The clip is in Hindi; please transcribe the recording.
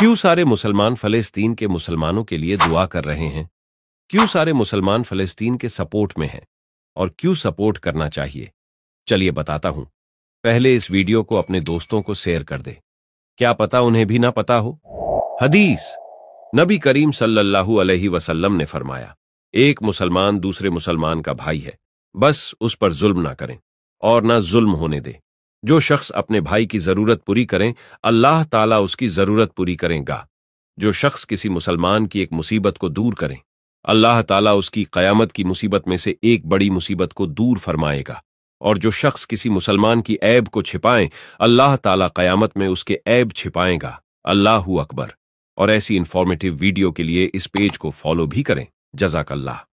क्यों सारे मुसलमान फलस्तीन के मुसलमानों के लिए दुआ कर रहे हैं क्यों सारे मुसलमान फलस्तीन के सपोर्ट में हैं और क्यों सपोर्ट करना चाहिए चलिए बताता हूं पहले इस वीडियो को अपने दोस्तों को शेयर कर दे क्या पता उन्हें भी ना पता हो हदीस नबी करीम सल्लल्लाहु अलैहि वसल्लम ने फरमाया एक मुसलमान दूसरे मुसलमान का भाई है बस उस पर जुल्म ना करें और ना जुल्म होने दें जो शख्स अपने भाई की जरूरत पूरी करें अल्लाह ताला उसकी जरूरत पूरी करेगा जो शख्स किसी मुसलमान की एक मुसीबत को दूर करें अल्लाह ताला उसकी कयामत की मुसीबत में से एक बड़ी मुसीबत को दूर फरमाएगा और जो शख्स किसी मुसलमान की ऐब को छिपाएं अल्लाह ताला कयामत में उसके ऐब छिपाएगा अल्लाह अकबर और ऐसी इन्फॉर्मेटिव वीडियो के लिए इस पेज को फॉलो भी करें जजाकल्ला